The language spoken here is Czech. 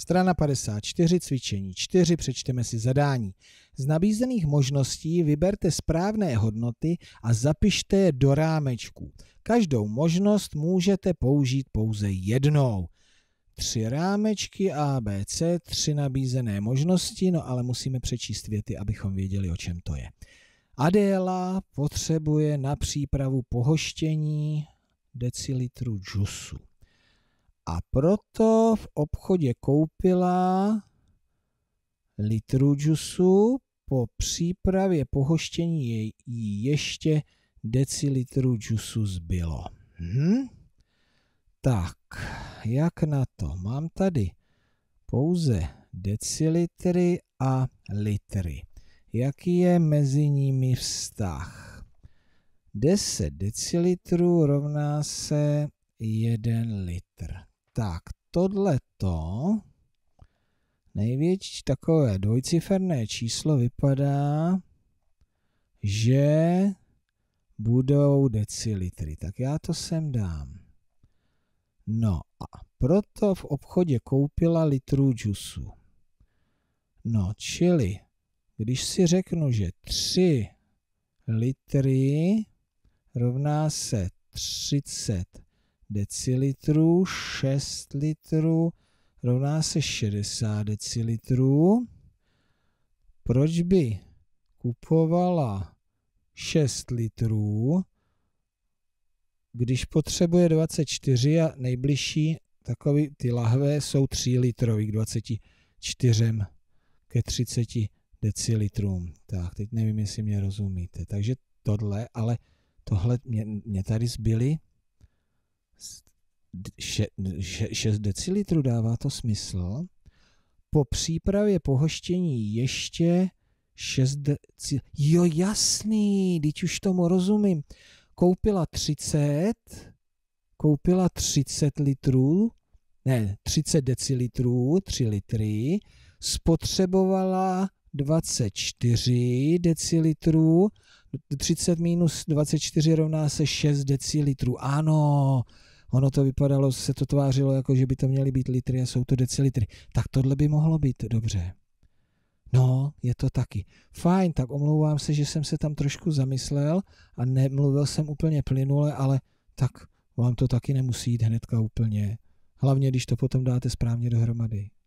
Strana 54, cvičení 4, přečteme si zadání. Z nabízených možností vyberte správné hodnoty a zapište je do rámečku. Každou možnost můžete použít pouze jednou. Tři rámečky A, B, C, tři nabízené možnosti, no ale musíme přečíst věty, abychom věděli, o čem to je. Adéla potřebuje na přípravu pohoštění decilitru džusu a proto v obchodě koupila litru džusu, po přípravě pohoštění jí ještě decilitru džusu zbylo. Hm? Tak, jak na to? Mám tady pouze decilitry a litry. Jaký je mezi nimi vztah? 10 decilitrů rovná se 1 litr. Tak, tohleto největší takové dvojciferné číslo vypadá, že budou decilitry. Tak já to sem dám. No a proto v obchodě koupila litrů džusu. No, čili, když si řeknu, že 3 litry rovná se 30 decilitrů, 6 litrů rovná se 60 decilitrů. Proč by kupovala 6 litrů, když potřebuje 24 a nejbližší takový ty lahve jsou 3 litrový k 24 ke 30 decilitrům. Tak, teď nevím, jestli mě rozumíte. Takže tohle, ale tohle mě, mě tady zbyly 6 decilitrů, dává to smysl. Po přípravě pohoštění ještě 6 decilitrů. Jo, jasný, teď už tomu rozumím. Koupila 30, koupila 30 litrů, ne, 30 decilitrů, 3 litry, spotřebovala 24 decilitrů, 30 minus 24 rovná se 6 decilitrů. Ano, ono to vypadalo, se to tvářilo, jako že by to měly být litry a jsou to decilitry. Tak tohle by mohlo být dobře. No, je to taky. Fajn, tak omlouvám se, že jsem se tam trošku zamyslel a nemluvil jsem úplně plynule, ale tak vám to taky nemusí jít hnedka úplně. Hlavně, když to potom dáte správně dohromady.